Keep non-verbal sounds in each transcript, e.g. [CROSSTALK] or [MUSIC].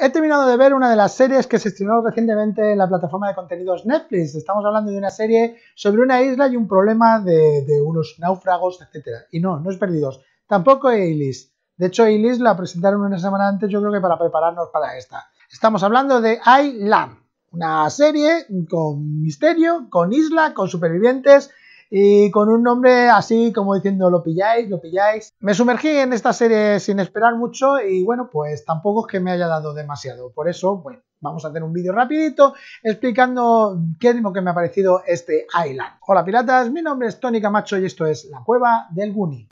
He terminado de ver una de las series que se estrenó recientemente en la plataforma de contenidos Netflix. Estamos hablando de una serie sobre una isla y un problema de, unos náufragos, etc. Y no, no es Perdidos. Tampoco Eilis. De hecho, Eilis la presentaron una semana antes, yo creo que para prepararnos para esta. Estamos hablando de I una serie con misterio, con isla, con supervivientes y con un nombre así como diciendo lo pilláis, lo pilláis. Me sumergí en esta serie sin esperar mucho y bueno, pues tampoco es que me haya dado demasiado. Por eso, bueno, vamos a hacer un vídeo rapidito explicando qué es lo que me ha parecido este Island. Hola piratas, mi nombre es Tony Camacho y esto es La Cueva del Guni.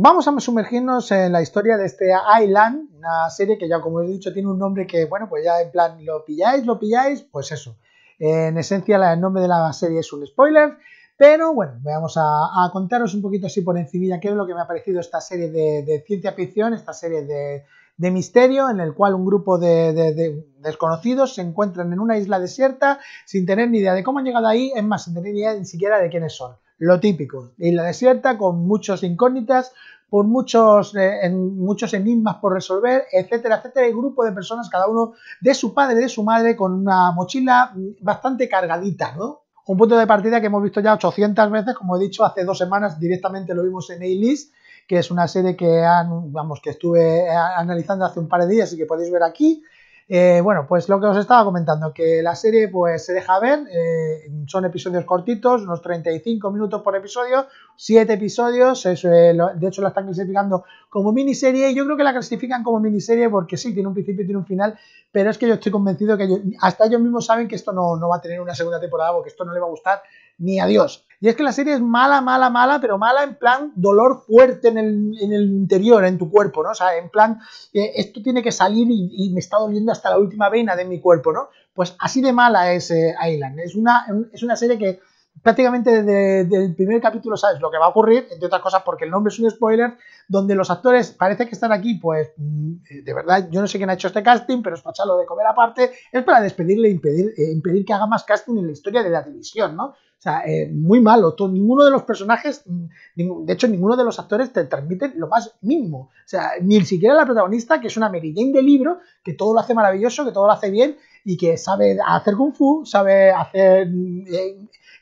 Vamos a sumergirnos en la historia de este Island, una serie que ya como os he dicho tiene un nombre que, bueno, pues ya en plan, lo pilláis, lo pilláis, pues eso. En esencia el nombre de la serie es un spoiler, pero bueno, vamos a, contaros un poquito así por encima qué es lo que me ha parecido esta serie de, ciencia ficción, esta serie de, misterio en el cual un grupo de, desconocidos se encuentran en una isla desierta sin tener ni idea de cómo han llegado ahí, es más, sin tener ni idea ni siquiera de quiénes son lo típico. Isla desierta con muchas incógnitas, por muchos, eh, en, muchos enigmas por resolver, etcétera, etcétera. El grupo de personas, cada uno de su padre, de su madre, con una mochila bastante cargadita, ¿no? Un punto de partida que hemos visto ya 800 veces, como he dicho, hace dos semanas directamente lo vimos en A-List, que es una serie que, han, vamos, que estuve eh, analizando hace un par de días y que podéis ver aquí. Eh, bueno, pues lo que os estaba comentando, que la serie pues se deja ver, eh, son episodios cortitos, unos 35 minutos por episodio, 7 episodios, eh, de hecho la están clasificando como miniserie, yo creo que la clasifican como miniserie porque sí, tiene un principio y tiene un final, pero es que yo estoy convencido que hasta ellos mismos saben que esto no, no va a tener una segunda temporada porque esto no le va a gustar ni a Dios. Y es que la serie es mala, mala, mala, pero mala en plan dolor fuerte en el, interior, en tu cuerpo, ¿no? O sea, en plan, eh, esto tiene que salir y, me está doliendo hasta la última vena de mi cuerpo, ¿no? Pues así de mala es eh, Island. Es una, es una serie que prácticamente desde el primer capítulo sabes lo que va a ocurrir, entre otras cosas porque el nombre es un spoiler, donde los actores parece que están aquí, pues mm, eh, de verdad, yo no sé quién ha hecho este casting, pero es para echarlo de comer aparte, es para despedirle impedir, eh, impedir que haga más casting en la historia de la televisión, ¿no? O sea, eh, muy malo. Todo, ninguno de los personajes, mm, de hecho, ninguno de los actores te transmite lo más mínimo. O sea, ni siquiera la protagonista, que es una meridiana de libro, que todo lo hace maravilloso, que todo lo hace bien y que sabe hacer kung fu, sabe hacer mm,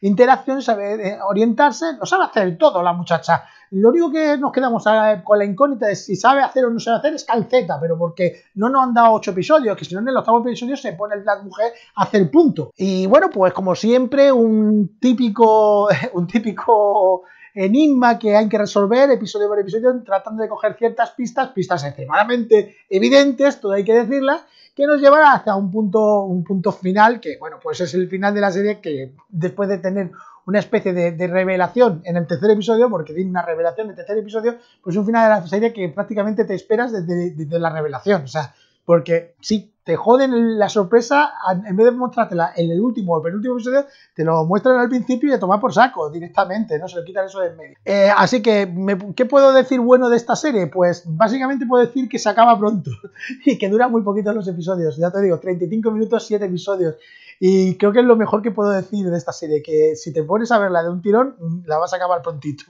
interacciones sabe orientarse, lo sabe hacer todo la muchacha. Lo único que nos quedamos eh, con la incógnita de si sabe hacer o no sabe hacer es calceta, pero porque no nos han dado ocho episodios, que si no en el octavo episodio se pone la Mujer a hacer punto. Y bueno, pues como siempre, un típico, [LAUGHS] un típico enigma que hay que resolver episodio por episodio tratando de coger ciertas pistas, pistas extremadamente evidentes, todo hay que decirlas, que nos llevará hasta un punto, un punto final que, bueno, pues es el final de la serie que después de tener una especie de, revelación en el tercer episodio, porque tiene una revelación en el tercer episodio, pues un final de la serie que prácticamente te esperas desde, la revelación, o sea, porque si te joden la sorpresa, en vez de mostrártela en el último o el penúltimo episodio, te lo muestran al principio y te toman por saco directamente, no se le quitan eso de en medio. Eh, así que, ¿qué puedo decir bueno de esta serie? Pues básicamente puedo decir que se acaba pronto [LAUGHS] y que dura muy poquito los episodios, ya te digo, 35 minutos, 7 episodios. Y creo que es lo mejor que puedo decir de esta serie, que si te pones a verla de un tirón, mm, la vas a acabar prontito.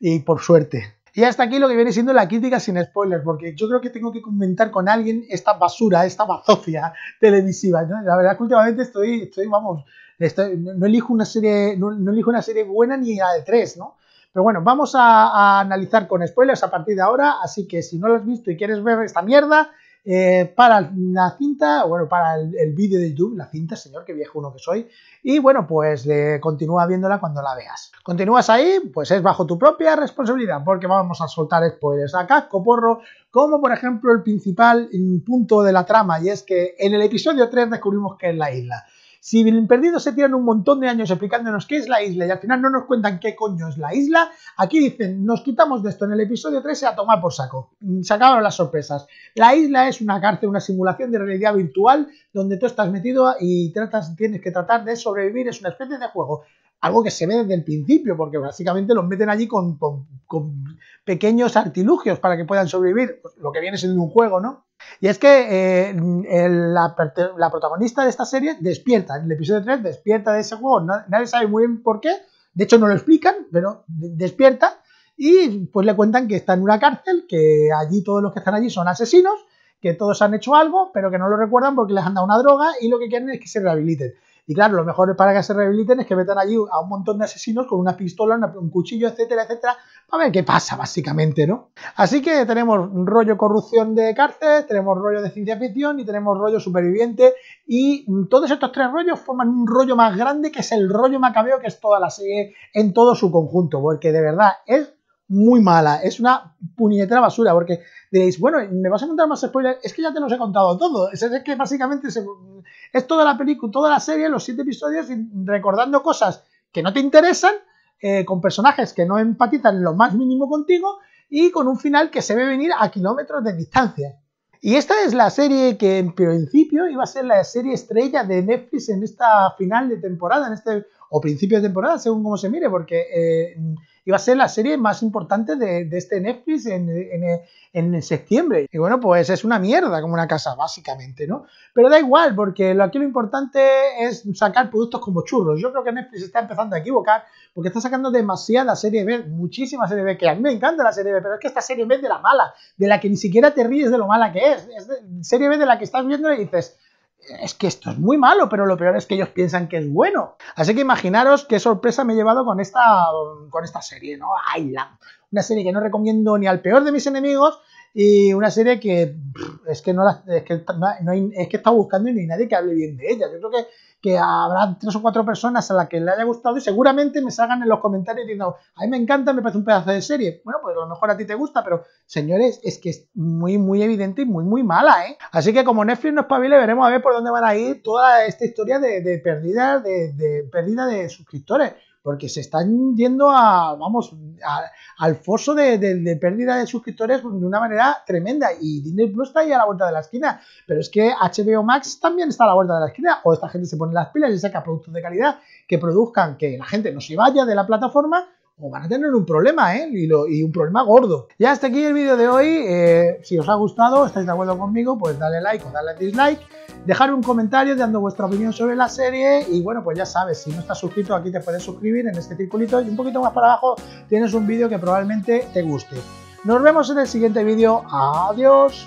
Y por suerte. Y hasta aquí lo que viene siendo la crítica sin spoilers, porque yo creo que tengo que comentar con alguien esta basura, esta bazofia televisiva. La verdad que últimamente estoy, estoy vamos, no, elijo una serie, no, elijo una serie buena ni la de tres, ¿no? Pero bueno, vamos a, a analizar con spoilers a partir de ahora, así que si no lo has visto y quieres ver esta mierda, eh, para la cinta, bueno, para el, vídeo de YouTube, la cinta, señor, que viejo uno que soy. Y bueno, pues continúa viéndola cuando la veas. Continúas ahí, pues es bajo tu propia responsabilidad, porque vamos a soltar spoilers a casco porro, como por ejemplo el principal mm, punto de la trama, y es que en el episodio 3 descubrimos que es la isla. Si bien Perdidos se tiran un montón de años explicándonos qué es la isla y al final no nos cuentan qué coño es la isla, aquí dicen, nos quitamos de esto en el episodio 13 a tomar por saco. Mm, se acabaron las sorpresas. La isla es una cárcel, una simulación de realidad virtual donde tú estás metido y tratas, tienes que tratar de sobrevivir. Es una especie de juego algo que se ve desde el principio, porque básicamente los meten allí con, pequeños artilugios para que puedan sobrevivir, pues, lo que viene siendo un juego, ¿no? Y es que eh, la, la, protagonista de esta serie despierta, en el episodio 3 despierta de ese juego, nadie sabe muy bien por qué, de hecho no lo explican, pero despierta y pues le cuentan que está en una cárcel, que allí todos los que están allí son asesinos, que todos han hecho algo, pero que no lo recuerdan porque les han dado una droga y lo que quieren es que se rehabiliten. Y claro, lo mejor para que se rehabiliten es que metan allí a un montón de asesinos con una pistola, un cuchillo, etcétera, etcétera, para ver qué pasa, básicamente, ¿no? Así que tenemos rollo corrupción de cárcel, tenemos rollo de ciencia ficción y tenemos rollo superviviente. Y todos estos tres rollos forman un rollo más grande que es el rollo macabeo, que es toda la serie en todo su conjunto, porque de verdad es muy mala, es una puñetera basura, porque diréis, bueno, me vas a contar más spoilers, es que ya te los he contado todo, es, que básicamente se, es toda la película, toda la serie, los siete episodios, recordando cosas que no te interesan, eh, con personajes que no empatizan lo más mínimo contigo y con un final que se ve venir a kilómetros de distancia. Y esta es la serie que en principio iba a ser la serie estrella de Netflix en esta final de temporada, en este o principio de temporada, según como se mire, porque eh, va a ser la serie más importante de, este Netflix en, septiembre. Y bueno, pues es una mierda como una casa, básicamente, ¿no? Pero da igual, porque aquí lo importante es sacar productos como churros. Yo creo que Netflix está empezando a equivocar porque está sacando demasiada serie B, muchísima serie B, que a mí me encanta la serie B, pero es que esta serie B es de la mala, de la que ni siquiera te ríes de lo mala que es. Es serie B de la que estás viendo y dices es que esto es muy malo, pero lo peor es que ellos piensan que es bueno. Así que imaginaros qué sorpresa me he llevado con esta, con esta serie, ¿no? Island. Una serie que no recomiendo ni al peor de mis enemigos, y una serie que es que no, la, es que, está buscando y no hay nadie que hable bien de ella. Yo creo que, que habrá tres o cuatro personas a las que le haya gustado y seguramente me salgan en los comentarios diciendo, a mí me encanta, me parece un pedazo de serie. Bueno, pues a lo mejor a ti te gusta, pero señores, es que es muy, muy evidente y muy, muy mala, ¿eh? Así que como Netflix no espabile, veremos a ver por dónde van a ir toda esta historia de, de de, de pérdida de suscriptores porque se están yendo a, vamos, al foso de, pérdida de suscriptores de una manera tremenda. Y Disney Plus está ahí a la vuelta de la esquina, pero es que HBO Max también está a la vuelta de la esquina. O esta gente se pone las pilas y saca productos de calidad que produzcan que la gente no se vaya de la plataforma o van a tener un problema, ¿eh? Y, un problema gordo. Ya hasta aquí el vídeo de hoy. Eh, si os ha gustado, estáis de acuerdo conmigo, pues dale like o dale dislike. Dejar un comentario dando vuestra opinión sobre la serie y bueno, pues ya sabes, si no estás suscrito aquí te puedes suscribir en este circulito y un poquito más para abajo tienes un vídeo que probablemente te guste. Nos vemos en el siguiente vídeo. Adiós.